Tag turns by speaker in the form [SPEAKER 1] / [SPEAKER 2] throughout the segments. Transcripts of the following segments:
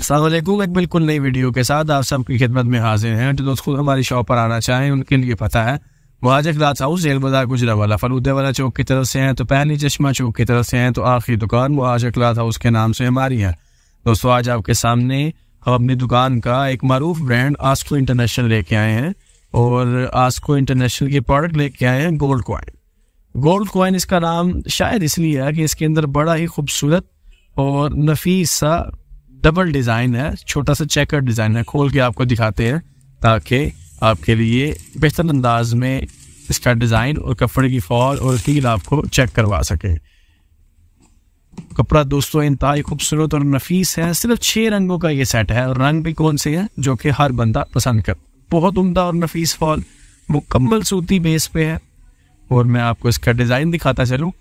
[SPEAKER 1] असलम एक बिल्कुल नई वीडियो के साथ आप सबकी खिदमत में हाजिर हैं तो दोस्त खुद हमारी शॉप पर आना चाहें उनके लिए पता है मुहाजर क्लास हाउस रेल बाजार गुजरा वाला फलूदे वाला चौक की तरफ से हैं तो पहली चश्मा चौक की तरफ से हैं तो आखिरी दुकान मुहाजर क्लास हाउस के नाम से हमारी है दोस्तों आज आपके सामने हम अपनी दुकान का एक मरूफ ब्रांड आस्को इंटरनेशनल लेके आए हैं और आस्को इंटरनेशनल के प्रोडक्ट लेके आए हैं गोल्ड कॉइन गोल्ड कॉइन इसका नाम शायद इसलिए है कि इसके अंदर बड़ा ही खूबसूरत और नफीस सा डबल डिज़ाइन है छोटा सा चेकर डिज़ाइन है खोल के आपको दिखाते हैं ताकि आपके लिए बेहतर अंदाज में इसका डिज़ाइन और कपड़े की फॉल और हील आपको चेक करवा सकें कपड़ा दोस्तों इनता खूबसूरत और नफीस है सिर्फ छः रंगों का ये सेट है और रंग भी कौन से हैं जो कि हर बंदा पसंद कर बहुत उमदा और नफीस फॉल मुकम्मल सूती बेस पे है और मैं आपको इसका डिज़ाइन दिखाता चलूँ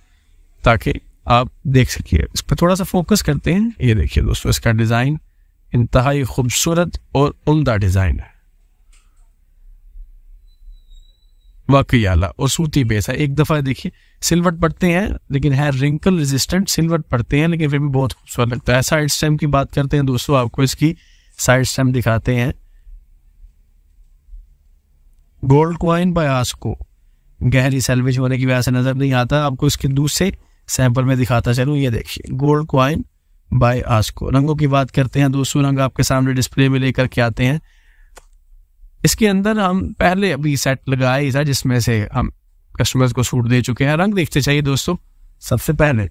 [SPEAKER 1] ताकि आप देख सकिए इस पर थोड़ा सा फोकस करते हैं ये देखिए दोस्तों इसका डिज़ाइन इंतहाई खूबसूरत और उमदा डिज़ाइन है वाकई आला और सूती बेस है एक दफ़ा देखिए सिल्वर पड़ते हैं लेकिन है रिंकल रेजिस्टेंट सिल्वर पड़ते हैं लेकिन फिर भी बहुत खूबसूरत लगता है साइड स्टैम की बात करते हैं दोस्तों आपको इसकी साइड स्टैम दिखाते हैं गोल्ड क्वाइन बायास को गहरी सेल्विज होने की वजह से नज़र नहीं आता आपको इसके दूसरे सैंपल में दिखाता चलूँ ये देखिए गोल्ड क्वाइन बाय आस्को रंगों की बात करते हैं दोस्तों रंग आपके सामने डिस्प्ले में लेकर के आते हैं इसके अंदर हम पहले अभी सेट लगाए ही था जिसमें से हम कस्टमर्स को छूट दे चुके हैं रंग देखते चाहिए दोस्तों सबसे पहले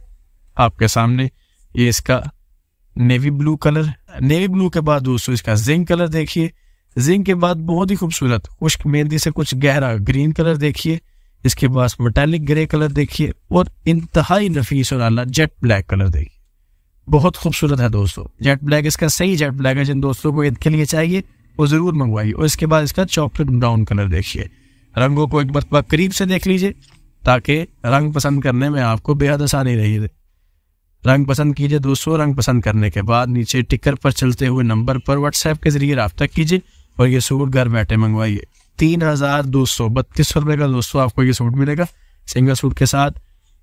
[SPEAKER 1] आपके सामने ये इसका navy blue colour navy blue के बाद दोस्तों इसका जिंक कलर देखिए जिंक के बाद बहुत ही खूबसूरत उश्क मेहंदी से कुछ गहरा ग्रीन कलर देखिए इसके पास मेटेलिक ग्रे कलर देखिए और इंतहाई नफीस और आला जेट ब्लैक कलर देखिए बहुत खूबसूरत है दोस्तों जेट ब्लैक इसका सही जेट ब्लैक है जिन दोस्तों को ईद के लिए चाहिए वो ज़रूर मंगवाइए और इसके बाद इसका चॉकलेट ब्राउन कलर देखिए रंगों को एक मरतबा करीब से देख लीजिए ताकि रंग पसंद करने में आपको बेहद आसानी रही रंग पसंद कीजिए दोस्तों रंग पसंद करने के बाद नीचे टिकर पर चलते हुए नंबर पर व्हाट्सएप के जरिए रब्ता कीजिए और ये सूट घर बैठे मंगवाइए तीन हजार दो सौ बत्तीस सौ रुपये का दोस्तों आपको ये सूट मिलेगा सिंगल सूट के साथ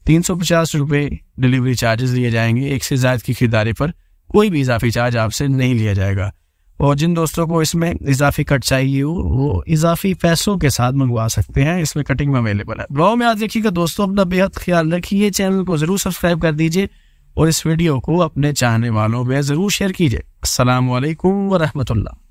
[SPEAKER 1] तीन सौ पचास रुपये डिलीवरी चार्जेस लिए जाएंगे एक से ज़्यादा की खरीदारी पर कोई भी इजाफी चार्ज आपसे नहीं लिया जाएगा और जिन दोस्तों को इसमें इजाफी कट चाहिए हो वो इजाफी पैसों के साथ मंगवा सकते हैं इसमें कटिंग में अवेलेबल है ब्लॉग में याद रखिएगा दोस्तों अपना बेहद ख्याल रखिए चैनल को ज़रूर सब्सक्राइब कर दीजिए और इस वीडियो को अपने चाहने वालों में ज़रूर शेयर कीजिए असलकम वरहमतुल्ला